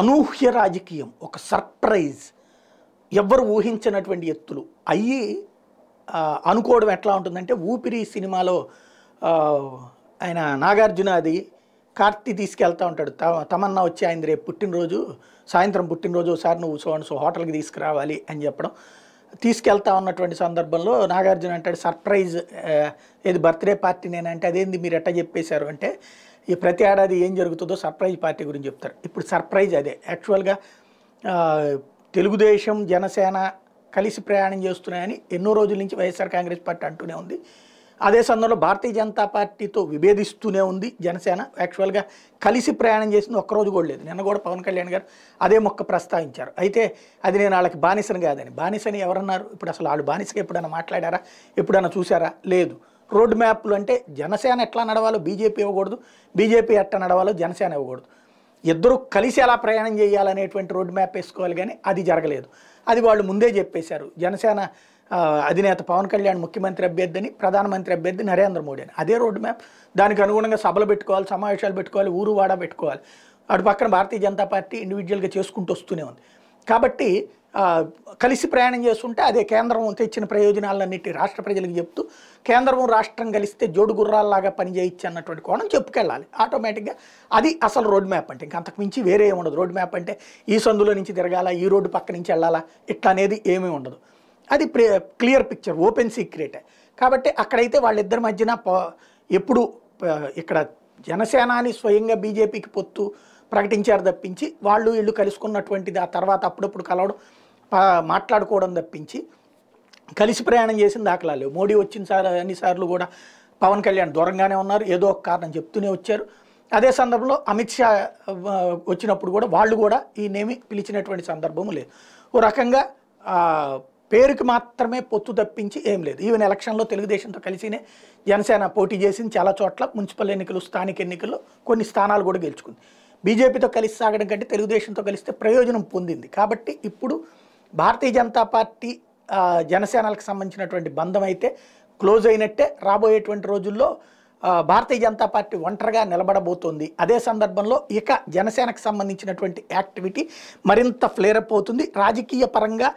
అనూహ్య రాజకీయం ఒక సర్ప్రైజ్ ఎవ్వరు ఊహించినటువంటి ఎత్తులు అయ్యి అనుకోవడం ఎట్లా ఉంటుందంటే ఊపిరి సినిమాలో ఆయన అది కార్తీ తీసుకెళ్తూ ఉంటాడు తమన్నా వచ్చి ఆయన రేపు పుట్టినరోజు సాయంత్రం పుట్టినరోజు ఒకసారి నువ్వు సో సో హోటల్కి తీసుకురావాలి అని చెప్పడం తీసుకెళ్తా ఉన్నటువంటి సందర్భంలో నాగార్జున అంటాడు సర్ప్రైజ్ ఏది బర్త్డే పార్టీ నేనంటే అదేంది మీరు ఎట్ట చెప్పేశారు అంటే ఈ ప్రతి ఏడాది ఏం జరుగుతుందో సర్ప్రైజ్ పార్టీ గురించి చెప్తారు ఇప్పుడు సర్ప్రైజ్ అదే యాక్చువల్గా తెలుగుదేశం జనసేన కలిసి ప్రయాణం చేస్తున్నాయని ఎన్నో రోజుల నుంచి వైఎస్ఆర్ కాంగ్రెస్ పార్టీ అంటూనే ఉంది అదే సందర్భంలో భారతీయ జనతా పార్టీతో విభేదిస్తూనే ఉంది జనసేన యాక్చువల్గా కలిసి ప్రయాణం చేసింది ఒక్కరోజు కూడా లేదు నిన్న కూడా పవన్ కళ్యాణ్ గారు అదే మొక్క ప్రస్తావించారు అయితే అది నేను వాళ్ళకి బానిసని కాదని బానిసని ఎవరన్నారు ఇప్పుడు అసలు వాళ్ళు బానిసగా ఎప్పుడైనా మాట్లాడారా ఎప్పుడైనా చూసారా లేదు రోడ్ మ్యాప్లు అంటే జనసేన ఎట్లా నడవాలో బీజేపీ ఇవ్వకూడదు బీజేపీ ఎట్లా నడవాలో జనసేన ఇవ్వకూడదు ఇద్దరు కలిసి ఎలా ప్రయాణం చేయాలనేటువంటి రోడ్ మ్యాప్ వేసుకోవాలి కానీ అది జరగలేదు అది వాళ్ళు ముందే చెప్పేశారు జనసేన అధినేత పవన్ కళ్యాణ్ ముఖ్యమంత్రి అభ్యర్థి అని ప్రధానమంత్రి అభ్యర్థి నరేంద్ర మోడీ అని అదే రోడ్ మ్యాప్ దానికి అనుగుణంగా సభలు పెట్టుకోవాలి సమావేశాలు పెట్టుకోవాలి ఊరు వాడ పెట్టుకోవాలి అటు పక్కన భారతీయ జనతా పార్టీ ఇండివిజువల్గా చేసుకుంటూ వస్తూనే ఉంది కాబట్టి కలిసి ప్రయాణం చేస్తుంటే అదే కేంద్రం తెచ్చిన ప్రయోజనాలన్నిటి రాష్ట్ర ప్రజలకు చెప్తూ కేంద్రం రాష్ట్రం కలిస్తే జోడు గుర్రాల్లాగా పనిచేయచ్చు అన్నటువంటి కోణం చెప్పుకెళ్ళాలి ఆటోమేటిక్గా అది అసలు రోడ్ మ్యాప్ అంటే ఇంకంతకు మించి వేరే ఉండదు రోడ్ మ్యాప్ అంటే ఈ సందులో నుంచి తిరగాల ఈ రోడ్డు పక్క నుంచి వెళ్ళాలా ఇట్లా అనేది ఏమీ ఉండదు అది క్లియర్ పిక్చర్ ఓపెన్ సీక్రెటే కాబట్టి అక్కడైతే వాళ్ళిద్దరి మధ్యన ఎప్పుడు ఇక్కడ జనసేనాని స్వయంగా బీజేపీకి పొత్తు ప్రకటించారు తప్పించి వాళ్ళు వీళ్ళు కలుసుకున్నటువంటిది ఆ తర్వాత అప్పుడప్పుడు కలవడం మాట్లాడుకోవడం తప్పించి కలిసి ప్రయాణం చేసిన దాఖలాలు మోడీ వచ్చిన సార్ అన్నిసార్లు కూడా పవన్ కళ్యాణ్ దూరంగానే ఉన్నారు ఏదో ఒక కారణం చెప్తూనే వచ్చారు అదే సందర్భంలో అమిత్ షా వచ్చినప్పుడు కూడా వాళ్ళు కూడా ఈయనేమి పిలిచినటువంటి సందర్భము లేదు ఓ రకంగా పేరుకి మాత్రమే పొత్తు తప్పించి ఏం లేదు ఈవెన్ ఎలక్షన్లో తెలుగుదేశంతో కలిసినే జనసేన పోటీ చేసింది చాలా చోట్ల మున్సిపల్ ఎన్నికలు స్థానిక ఎన్నికల్లో కొన్ని స్థానాలు కూడా గెలుచుకుంది బీజేపీతో కలిసి సాగడం కంటే తెలుగుదేశంతో కలిస్తే ప్రయోజనం పొందింది కాబట్టి ఇప్పుడు భారతీయ జనతా పార్టీ జనసేనలకు సంబంధించినటువంటి బంధం అయితే క్లోజ్ అయినట్టే రాబోయేటువంటి రోజుల్లో భారతీయ జనతా పార్టీ ఒంటరిగా నిలబడబోతోంది అదే సందర్భంలో ఇక జనసేనకు సంబంధించినటువంటి యాక్టివిటీ మరింత ఫ్లేరప్ అవుతుంది రాజకీయ పరంగా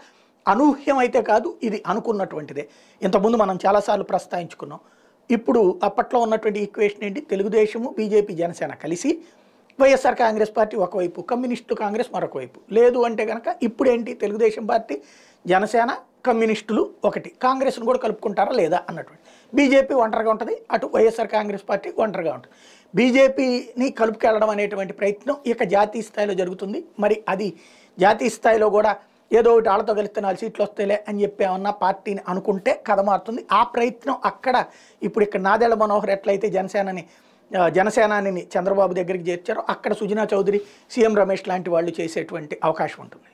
అనూహ్యం అయితే కాదు ఇది అనుకున్నటువంటిదే ఇంతకుముందు మనం చాలాసార్లు ప్రస్తావించుకున్నాం ఇప్పుడు అప్పట్లో ఉన్నటువంటి ఈక్వేషన్ ఏంటి తెలుగుదేశము బీజేపీ జనసేన కలిసి వైఎస్ఆర్ కాంగ్రెస్ పార్టీ ఒకవైపు కమ్యూనిస్టు కాంగ్రెస్ మరొక వైపు లేదు అంటే కనుక ఇప్పుడేంటి తెలుగుదేశం పార్టీ జనసేన కమ్యూనిస్టులు ఒకటి కాంగ్రెస్ను కూడా కలుపుకుంటారా లేదా అన్నటువంటి బీజేపీ ఒంటరిగా ఉంటుంది అటు వైఎస్ఆర్ కాంగ్రెస్ పార్టీ ఒంటరిగా ఉంటుంది బీజేపీని కలుపుకెళ్ళడం అనేటువంటి ప్రయత్నం ఇక జాతీయ స్థాయిలో జరుగుతుంది మరి అది జాతీయ స్థాయిలో కూడా ఏదో ఒకటి వాళ్ళతో కలిస్తే నాలుగు సీట్లు వస్తాయిలే అని చెప్పి ఏమన్నా పార్టీని అనుకుంటే కథ మారుతుంది ఆ ప్రయత్నం అక్కడ ఇప్పుడు ఇక్కడ నాదేళ్ల మనోహర్ ఎట్లయితే జనసేనని జనసేనాని చంద్రబాబు దగ్గరికి చేర్చారో అక్కడ సుజనా చౌదరి సీఎం రమేష్ లాంటి వాళ్ళు చేసేటువంటి అవకాశం ఉంటుంది